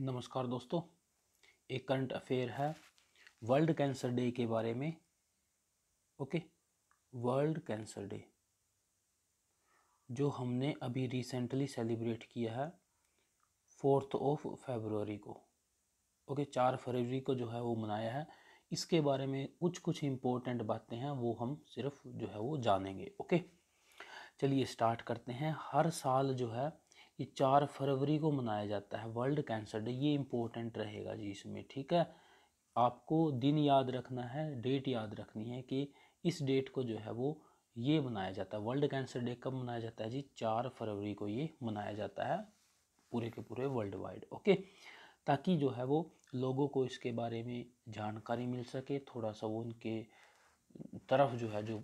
नमस्कार दोस्तों एक करंट अफेयर है वर्ल्ड कैंसर डे के बारे में ओके वर्ल्ड कैंसर डे जो हमने अभी रिसेंटली सेलिब्रेट किया है फोर्थ ऑफ फेबररी को ओके चार फरवरी को जो है वो मनाया है इसके बारे में कुछ कुछ इम्पोर्टेंट बातें हैं वो हम सिर्फ जो है वो जानेंगे ओके चलिए स्टार्ट करते हैं हर साल जो है ये चार फरवरी को मनाया जाता है वर्ल्ड कैंसर डे ये इम्पोर्टेंट रहेगा जी इसमें ठीक है आपको दिन याद रखना है डेट याद रखनी है कि इस डेट को जो है वो ये मनाया जाता है वर्ल्ड कैंसर डे कब मनाया जाता है जी चार फरवरी को ये मनाया जाता है पूरे के पूरे वर्ल्ड वाइड ओके ताकि जो है वो लोगों को इसके बारे में जानकारी मिल सके थोड़ा सा वो उनके तरफ जो है जो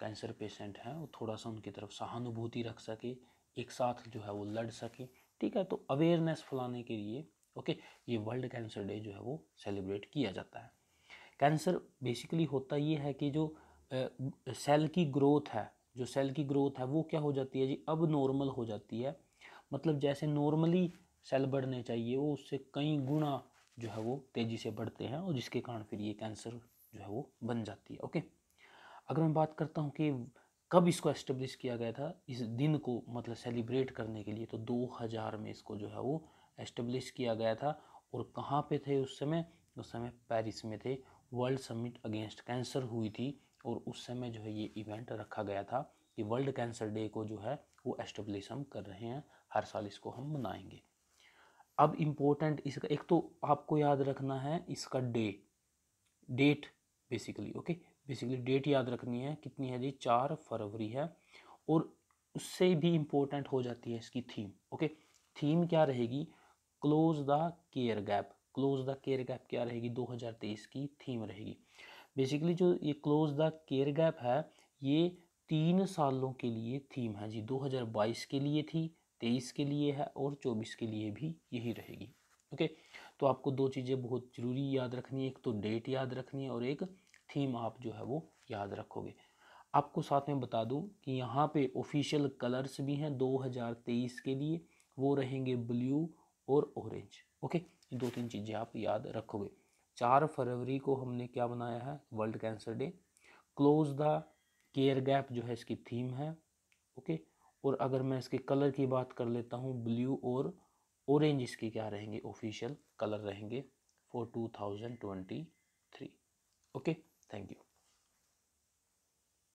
कैंसर पेशेंट हैं वो थोड़ा सा उनकी तरफ सहानुभूति रख सके एक साथ जो है वो लड़ सकें ठीक है तो अवेयरनेस फैलाने के लिए ओके ये वर्ल्ड कैंसर डे जो है वो सेलिब्रेट किया जाता है कैंसर बेसिकली होता ये है कि जो सेल की ग्रोथ है जो सेल की ग्रोथ है वो क्या हो जाती है जी अब नॉर्मल हो जाती है मतलब जैसे नॉर्मली सेल बढ़ने चाहिए वो उससे कई गुना जो है वो तेज़ी से बढ़ते हैं और जिसके कारण फिर ये कैंसर जो है वो बन जाती है ओके अगर मैं बात करता हूँ कि कब इसको एस्टेब्लिश किया गया था इस दिन को मतलब सेलिब्रेट करने के लिए तो 2000 में इसको जो है वो एस्टेब्लिश किया गया था और कहाँ पे थे उस समय उस समय पेरिस में थे वर्ल्ड समिट अगेंस्ट कैंसर हुई थी और उस समय जो है ये इवेंट रखा गया था कि वर्ल्ड कैंसर डे को जो है वो एस्टेब्लिश हम कर रहे हैं हर साल इसको हम मनाएंगे अब इम्पोर्टेंट इसका एक तो आपको याद रखना है इसका day date basically okay basically date याद रखनी है कितनी है जी चार फरवरी है और उससे भी इम्पोर्टेंट हो जाती है इसकी थीम ओके थीम क्या रहेगी close the care gap close the care gap क्या रहेगी 2023 की थीम रहेगी बेसिकली जो ये क्लोज द केयर गैप है ये तीन सालों के लिए थीम है जी 2022 के लिए थी 23 के लिए है और 24 के लिए भी यही रहेगी ओके तो आपको दो चीज़ें बहुत ज़रूरी याद रखनी है एक तो डेट याद रखनी है और एक थीम आप जो है वो याद रखोगे आपको साथ में बता दूं कि यहाँ पे ऑफिशियल कलर्स भी हैं 2023 के लिए वो रहेंगे ब्लू और ऑरेंज ओके दो तीन चीज़ें आप याद रखोगे चार फरवरी को हमने क्या बनाया है world cancer day close the care gap जो है इसकी थीम है ओके और अगर मैं इसके कलर की बात कर लेता हूँ ब्लू और ऑरेंज इसके क्या रहेंगे ऑफिशियल कलर रहेंगे for two thousand twenty three okay Thank you.